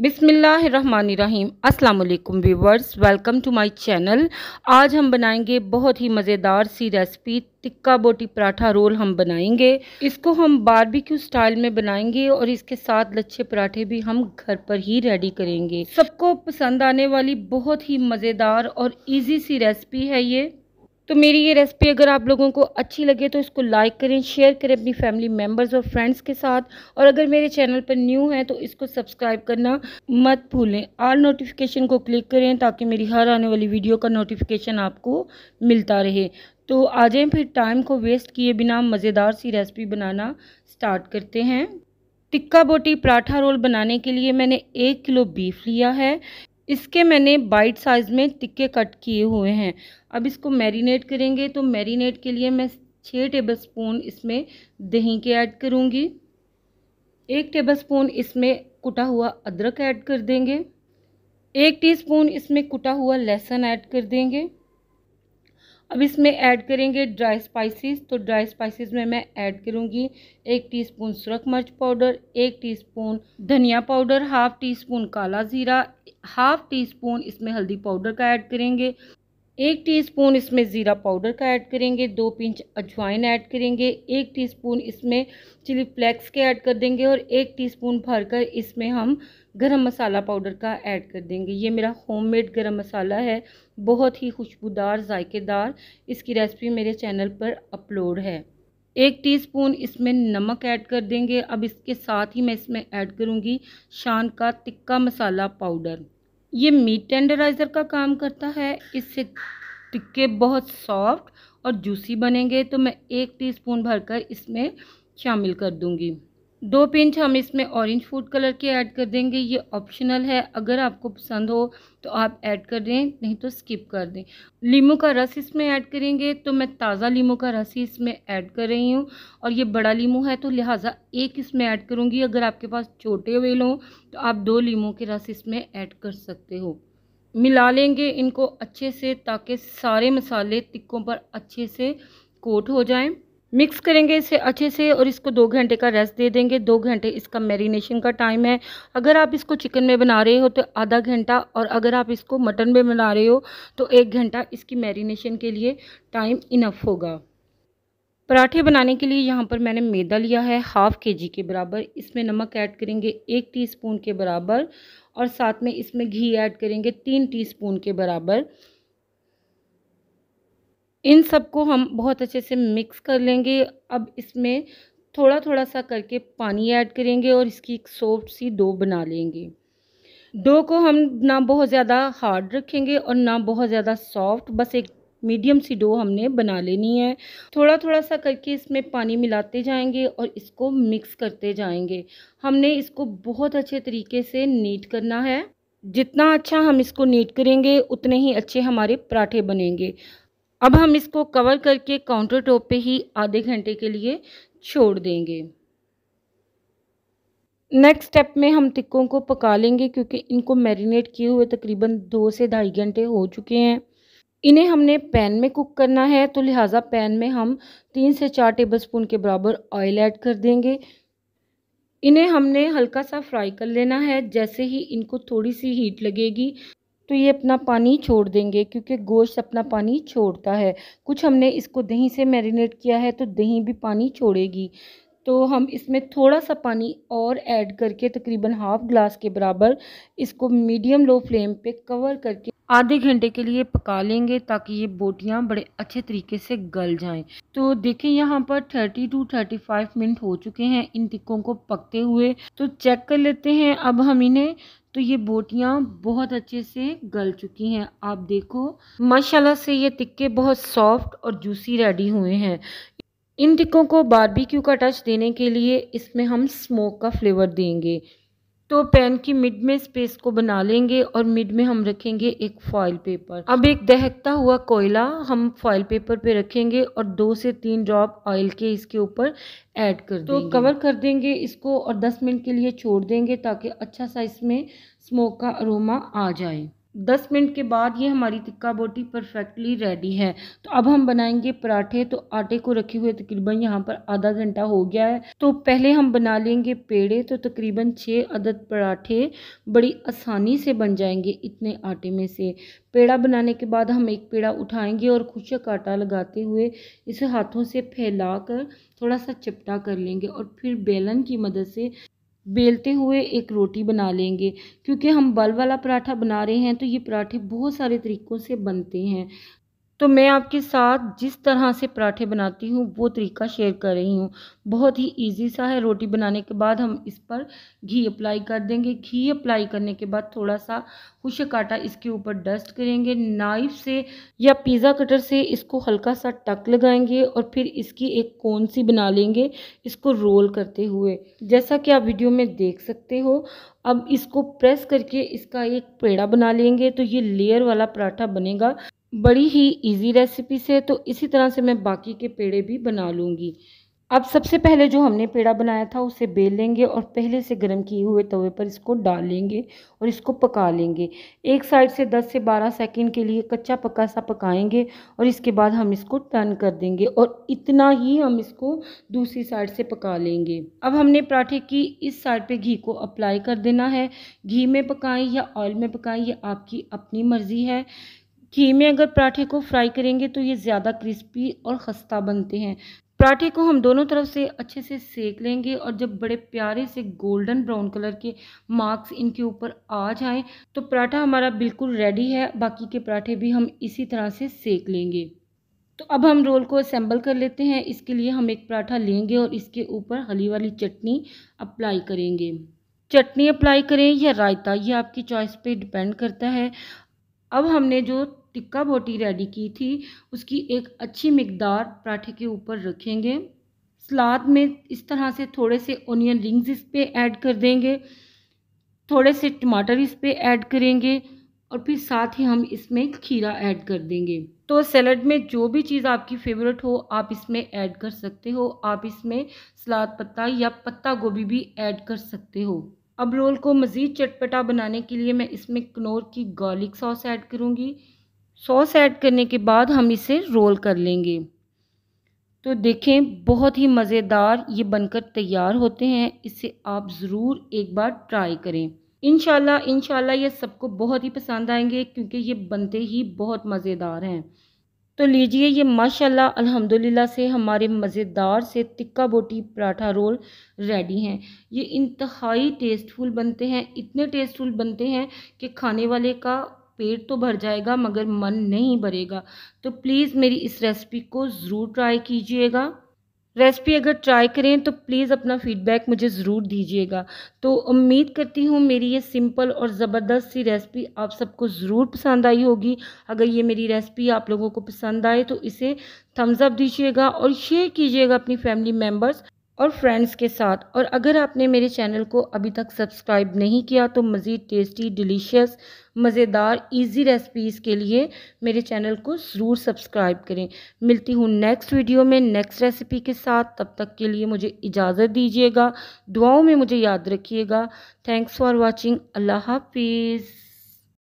बिसमीम् अल्लाम viewers welcome to my channel आज हम बनाएंगे बहुत ही मज़ेदार सी रेसिपी टिक्का बोटी पराठा रोल हम बनाएंगे इसको हम बारबेक्यू स्टाइल में बनाएंगे और इसके साथ लच्छे पराठे भी हम घर पर ही रेडी करेंगे सबको पसंद आने वाली बहुत ही मज़ेदार और इजी सी रेसिपी है ये तो मेरी ये रेसिपी अगर आप लोगों को अच्छी लगे तो इसको लाइक करें शेयर करें अपनी फैमिली मेम्बर्स और फ्रेंड्स के साथ और अगर मेरे चैनल पर न्यू है तो इसको सब्सक्राइब करना मत भूलें आल नोटिफिकेशन को क्लिक करें ताकि मेरी हर आने वाली वीडियो का नोटिफिकेशन आपको मिलता रहे तो आ जाएँ फिर टाइम को वेस्ट किए बिना मज़ेदार सी रेसिपी बनाना स्टार्ट करते हैं टिक्का बोटी पराठा रोल बनाने के लिए मैंने एक किलो बीफ लिया है इसके मैंने बाइट साइज़ में टिक्के कट किए हुए हैं अब इसको मैरिनेट करेंगे तो मैरिनेट के लिए मैं छः टेबल स्पून इसमें दही के ऐड करूँगी एक टेबल स्पून इसमें कुटा हुआ अदरक ऐड कर देंगे एक टीस्पून इसमें कुटा हुआ लहसुन ऐड कर देंगे अब इसमें ऐड करेंगे ड्राई स्पाइसेस तो ड्राई स्पाइसेस में मैं ऐड करूँगी एक टीस्पून सुरख मिर्च पाउडर एक टीस्पून धनिया पाउडर हाफ़ टी स्पून काला ज़ीरा हाफ़ टी स्पून इसमें हल्दी पाउडर का ऐड करेंगे एक टीस्पून इसमें ज़ीरा पाउडर का ऐड करेंगे दो पिंच अजवाइन ऐड करेंगे एक टीस्पून इसमें चिली फ्लेक्स के ऐड कर देंगे और एक टीस्पून भरकर इसमें हम गरम मसाला पाउडर का ऐड कर देंगे ये मेरा होममेड गरम मसाला है बहुत ही खुशबूदार जायकेदार इसकी रेसिपी मेरे चैनल पर अपलोड है एक टीस्पून इसमें नमक ऐड कर देंगे अब इसके साथ ही मैं इसमें ऐड करूँगी शान का तिक्का मसाला पाउडर ये मीट टेंडराइज़र का काम करता है इससे टिक्के बहुत सॉफ्ट और जूसी बनेंगे तो मैं एक टीस्पून भरकर इसमें शामिल कर दूंगी दो पिंच हम इसमें ऑरेंज फूड कलर के ऐड कर देंगे ये ऑप्शनल है अगर आपको पसंद हो तो आप ऐड कर दें नहीं तो स्किप कर दें लीमू का रस इसमें ऐड करेंगे तो मैं ताज़ा लीमू का रस ही इसमें ऐड कर रही हूँ और ये बड़ा लीमू है तो लिहाजा एक इसमें ऐड करूँगी अगर आपके पास छोटे वेल हों तो आप दो लीमू के रस इसमें ऐड कर सकते हो मिला लेंगे इनको अच्छे से ताकि सारे मसाले तिक्कों पर अच्छे से कोट हो जाएँ मिक्स करेंगे इसे अच्छे से और इसको दो घंटे का रेस्ट दे देंगे दो घंटे इसका मैरिनेशन का टाइम है अगर आप इसको चिकन में बना रहे हो तो आधा घंटा और अगर आप इसको मटन में बना रहे हो तो एक घंटा इसकी मैरिनेशन के लिए टाइम इनफ होगा पराठे बनाने के लिए यहाँ पर मैंने मैदा लिया है हाफ़ के जी के बराबर इसमें नमक ऐड करेंगे एक टीस्पून के बराबर और साथ में इसमें घी ऐड करेंगे तीन टीस्पून के बराबर इन सबको हम बहुत अच्छे से मिक्स कर लेंगे अब इसमें थोड़ा थोड़ा सा करके पानी ऐड करेंगे और इसकी एक सॉफ्ट सी डो बना लेंगे डो को हम ना बहुत ज़्यादा हार्ड रखेंगे और ना बहुत ज़्यादा सॉफ्ट बस एक मीडियम सी डो हमने बना लेनी है थोड़ा थोड़ा सा करके इसमें पानी मिलाते जाएंगे और इसको मिक्स करते जाएंगे हमने इसको बहुत अच्छे तरीके से नीट करना है जितना अच्छा हम इसको नीट करेंगे उतने ही अच्छे हमारे पराठे बनेंगे अब हम इसको कवर करके काउंटर टॉप पर ही आधे घंटे के लिए छोड़ देंगे नेक्स्ट स्टेप में हम टिक्कों को पका लेंगे क्योंकि इनको मैरिनेट किए हुए तकरीबन दो से ढाई घंटे हो चुके हैं इन्हें हमने पैन में कुक करना है तो लिहाजा पैन में हम तीन से चार टेबलस्पून के बराबर ऑयल ऐड कर देंगे इन्हें हमने हल्का सा फ्राई कर लेना है जैसे ही इनको थोड़ी सी हीट लगेगी तो ये अपना पानी छोड़ देंगे क्योंकि गोश्त अपना पानी छोड़ता है कुछ हमने इसको दही से मैरिनेट किया है तो दही भी पानी छोड़ेगी तो हम इसमें थोड़ा सा पानी और ऐड करके तकरीबन हाफ़ ग्लास के बराबर इसको मीडियम लो फ्लेम पे कवर करके आधे घंटे के लिए पका लेंगे ताकि ये बोटियाँ बड़े अच्छे तरीके से गल जाएं तो देखें यहाँ पर 30 टू 35 मिनट हो चुके हैं इन टिक्कों को पकते हुए तो चेक कर लेते हैं अब हम इन्हें तो ये बोटियाँ बहुत अच्छे से गल चुकी हैं आप देखो माशाल्लाह से ये टिक्के बहुत सॉफ्ट और जूसी रेडी हुए हैं इन टिक्कों को बारबेक्यू का टच देने के लिए इसमें हम स्मोक का फ्लेवर देंगे तो पेन की मिड में स्पेस को बना लेंगे और मिड में हम रखेंगे एक फॉइल पेपर अब एक दहकता हुआ कोयला हम फॉइल पेपर पे रखेंगे और दो से तीन ड्रॉप ऑयल के इसके ऊपर ऐड कर तो देंगे। कवर कर देंगे इसको और 10 मिनट के लिए छोड़ देंगे ताकि अच्छा सा इसमें स्मोक का अरोमा आ जाए दस मिनट के बाद ये हमारी तिक्का बोटी परफेक्टली रेडी है तो अब हम बनाएंगे पराठे तो आटे को रखे हुए तकरीबन यहाँ पर आधा घंटा हो गया है तो पहले हम बना लेंगे पेड़े तो तकरीबन छः अदद पराठे बड़ी आसानी से बन जाएंगे इतने आटे में से पेड़ा बनाने के बाद हम एक पेड़ा उठाएंगे और खुशक आटा लगाते हुए इसे हाथों से फैला कर थोड़ा सा चपटा कर लेंगे और फिर बेलन की मदद से बेलते हुए एक रोटी बना लेंगे क्योंकि हम बल वाला पराठा बना रहे हैं तो ये पराठे बहुत सारे तरीक़ों से बनते हैं तो मैं आपके साथ जिस तरह से पराठे बनाती हूँ वो तरीका शेयर कर रही हूँ बहुत ही इजी सा है रोटी बनाने के बाद हम इस पर घी अप्लाई कर देंगे घी अप्लाई करने के बाद थोड़ा सा खुशक आटा इसके ऊपर डस्ट करेंगे नाइफ से या पिज़्ज़ा कटर से इसको हल्का सा टक लगाएंगे और फिर इसकी एक कोन सी बना लेंगे इसको रोल करते हुए जैसा कि आप वीडियो में देख सकते हो अब इसको प्रेस करके इसका एक पेड़ा बना लेंगे तो ये लेयर वाला पराठा बनेगा बड़ी ही इजी रेसिपी से तो इसी तरह से मैं बाकी के पेड़े भी बना लूँगी अब सबसे पहले जो हमने पेड़ा बनाया था उसे बेल लेंगे और पहले से गर्म किए हुए तवे पर इसको लेंगे और इसको पका लेंगे एक साइड से 10 से 12 सेकंड के लिए कच्चा पक्का सा पकाएंगे और इसके बाद हम इसको टर्न कर देंगे और इतना ही हम इसको दूसरी साइड से पका लेंगे अब हमने पराठे की इस साइड पे घी को अप्लाई कर देना है घी में पकाएँ या ऑयल में पकाएँ ये आपकी अपनी मर्ज़ी है घी में अगर पराठे को फ्राई करेंगे तो ये ज़्यादा क्रिस्पी और खस्ता बनते हैं पराठे को हम दोनों तरफ से अच्छे से सेक लेंगे और जब बड़े प्यारे से गोल्डन ब्राउन कलर के मार्क्स इनके ऊपर आ जाएं तो पराठा हमारा बिल्कुल रेडी है बाकी के पराठे भी हम इसी तरह से सेक लेंगे तो अब हम रोल को असेंबल कर लेते हैं इसके लिए हम एक पराठा लेंगे और इसके ऊपर हली वाली चटनी अप्लाई करेंगे चटनी अप्लाई करें या रायता ये आपकी चॉइस पर डिपेंड करता है अब हमने जो टिक्का बोटी रेडी की थी उसकी एक अच्छी मकदार पराठे के ऊपर रखेंगे सलाद में इस तरह से थोड़े से ओनियन रिंग्स इस पर ऐड कर देंगे थोड़े से टमाटर इस पर ऐड करेंगे और फिर साथ ही हम इसमें खीरा ऐड कर देंगे तो सैलड में जो भी चीज़ आपकी फेवरेट हो आप इसमें ऐड कर सकते हो आप इसमें सलाद पत्ता या पत्ता गोभी भी ऐड कर सकते हो अब रोल को मज़ीद चटपटा बनाने के लिए मैं इसमें कनौर की गार्लिक सॉस ऐड करूँगी सॉस ऐड करने के बाद हम इसे रोल कर लेंगे तो देखें बहुत ही मज़ेदार ये बनकर तैयार होते हैं इसे आप ज़रूर एक बार ट्राई करें इनशाला इनशाला ये सबको बहुत ही पसंद आएंगे क्योंकि ये बनते ही बहुत मज़ेदार हैं तो लीजिए ये माशाल्लाह अल्हम्दुलिल्लाह से हमारे मज़ेदार से तिक्का बोटी पराठा रोल रेडी हैं ये इंतहाई टेस्टफुल बनते हैं इतने टेस्टफुल बनते हैं कि खाने वाले का पेट तो भर जाएगा मगर मन नहीं भरेगा तो प्लीज़ मेरी इस रेसिपी को ज़रूर ट्राई कीजिएगा रेसिपी अगर ट्राई करें तो प्लीज़ अपना फीडबैक मुझे ज़रूर दीजिएगा तो उम्मीद करती हूँ मेरी ये सिंपल और ज़बरदस्त सी रेसिपी आप सबको ज़रूर पसंद आई होगी अगर ये मेरी रेसिपी आप लोगों को पसंद आए तो इसे थम्सअप दीजिएगा और शेयर कीजिएगा अपनी फैमिली मेम्बर्स और फ्रेंड्स के साथ और अगर आपने मेरे चैनल को अभी तक सब्सक्राइब नहीं किया तो मज़ीद टेस्टी डिलीशियस मज़ेदार इजी रेसिपीज़ के लिए मेरे चैनल को ज़रूर सब्सक्राइब करें मिलती हूँ नेक्स्ट वीडियो में नेक्स्ट रेसिपी के साथ तब तक के लिए मुझे इजाज़त दीजिएगा दुआओं में मुझे याद रखिएगा थैंक्स फॉर वॉचिंग अल्लाह हाफिज़